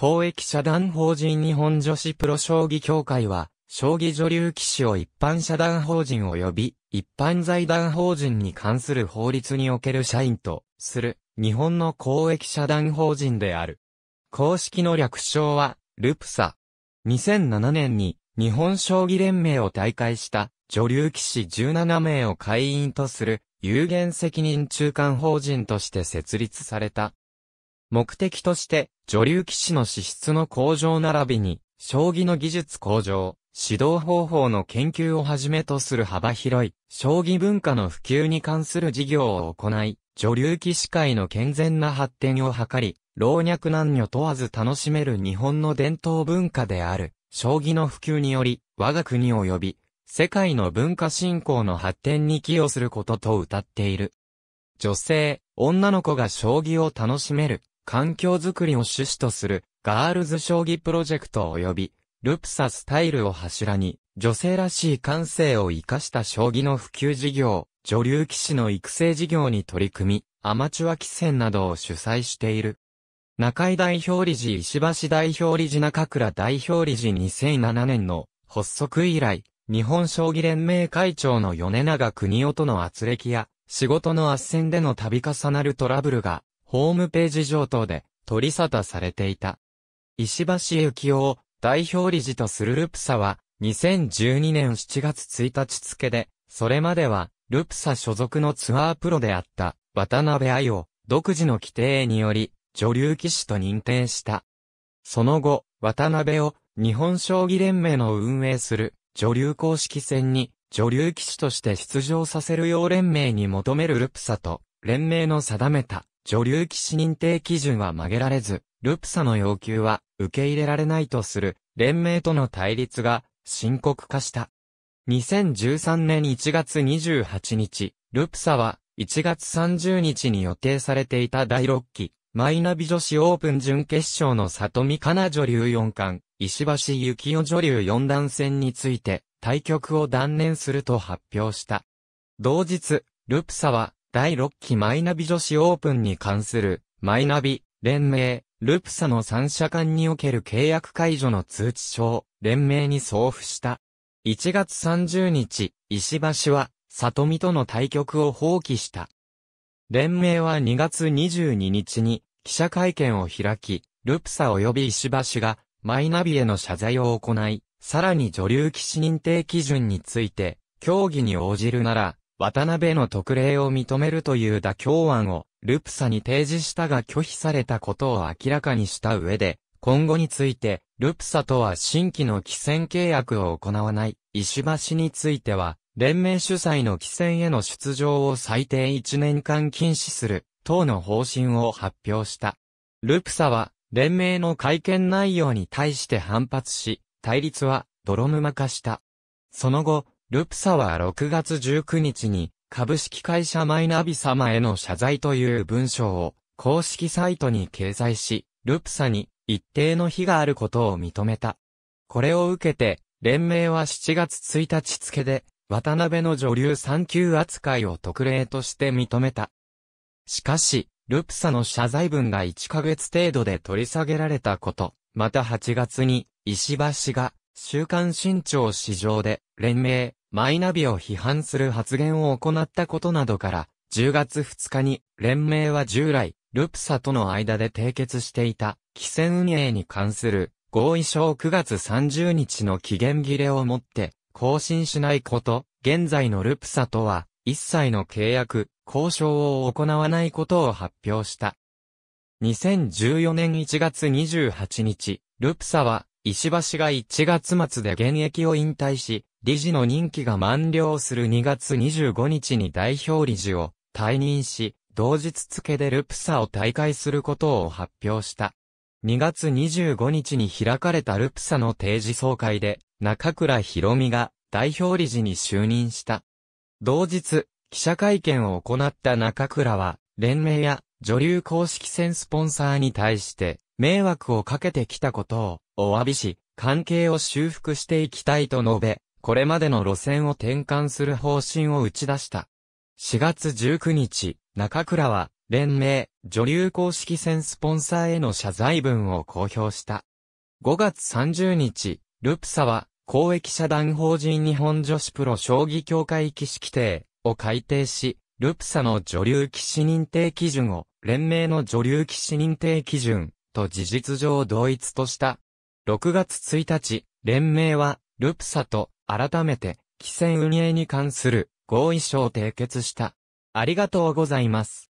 公益社団法人日本女子プロ将棋協会は、将棋女流棋士を一般社団法人及び一般財団法人に関する法律における社員とする日本の公益社団法人である。公式の略称はルプサ。2007年に日本将棋連盟を退会した女流棋士17名を会員とする有限責任中間法人として設立された目的として、女流棋士の資質の向上並びに、将棋の技術向上、指導方法の研究をはじめとする幅広い、将棋文化の普及に関する事業を行い、女流棋士会の健全な発展を図り、老若男女問わず楽しめる日本の伝統文化である、将棋の普及により、我が国及び、世界の文化振興の発展に寄与することと謳っている。女性、女の子が将棋を楽しめる、環境づくりを趣旨とするガールズ将棋プロジェクト及びルプサスタイルを柱に女性らしい感性を活かした将棋の普及事業、女流棋士の育成事業に取り組み、アマチュア棋戦などを主催している。中井代表理事石橋代表理事中倉代表理事2007年の発足以来、日本将棋連盟会長の米長国夫との圧力や、仕事の斡旋での度重なるトラブルがホームページ上等で取り沙汰されていた。石橋幸夫を代表理事とするルプサは、2012年7月1日付で、それまでは、ルプサ所属のツアープロであった、渡辺愛を、独自の規定により、女流騎士と認定した。その後、渡辺を、日本将棋連盟の運営する、女流公式戦に、女流騎士として出場させるよう連盟に求めるルプサと、連盟の定めた、女流騎士認定基準は曲げられず、ルプサの要求は受け入れられないとする連盟との対立が深刻化した。2013年1月28日、ルプサは1月30日に予定されていた第6期、マイナビ女子オープン準決勝の里見香奈女流4冠、石橋幸夫女流4段戦について、対局を断念すると発表した。同日、ルプサは、第6期マイナビ女子オープンに関する、マイナビ、連盟、ルプサの3社間における契約解除の通知書を、連盟に送付した。1月30日、石橋は、里見との対局を放棄した。連盟は2月22日に、記者会見を開き、ルプサ及び石橋が、マイナビへの謝罪を行い、さらに女流騎士認定基準について、協議に応じるなら、渡辺の特例を認めるという妥協案を、ルプサに提示したが拒否されたことを明らかにした上で、今後について、ルプサとは新規の帰船契約を行わない、石橋については、連盟主催の帰船への出場を最低1年間禁止する、等の方針を発表した。ルプサは、連盟の会見内容に対して反発し、対立は泥沼化した。その後、ルプサは6月19日に、株式会社マイナビ様への謝罪という文章を、公式サイトに掲載し、ルプサに一定の非があることを認めた。これを受けて、連盟は7月1日付で、渡辺の女流3級扱いを特例として認めた。しかし、ルプサの謝罪文が1ヶ月程度で取り下げられたこと、また8月に、石橋が、週刊新潮市場で、連盟、マイナビを批判する発言を行ったことなどから、10月2日に連盟は従来、ルプサとの間で締結していた、規制運営に関する合意書を9月30日の期限切れをもって更新しないこと、現在のルプサとは一切の契約、交渉を行わないことを発表した。2014年1月28日、ルプサは石橋が1月末で現役を引退し、理事の任期が満了する2月25日に代表理事を退任し、同日付でルプサを退会することを発表した。2月25日に開かれたルプサの定時総会で、中倉博美が代表理事に就任した。同日、記者会見を行った中倉は、連盟や女流公式戦スポンサーに対して、迷惑をかけてきたことをお詫びし、関係を修復していきたいと述べ、これまでの路線を転換する方針を打ち出した。4月19日、中倉は、連盟、女流公式戦スポンサーへの謝罪文を公表した。5月30日、ルプサは、公益社団法人日本女子プロ将棋協会騎士規定を改定し、ルプサの女流騎士認定基準を、連盟の女流騎士認定基準と事実上同一とした。6月1日、連盟は、ルプサと、改めて、汽船運営に関する合意書を締結した。ありがとうございます。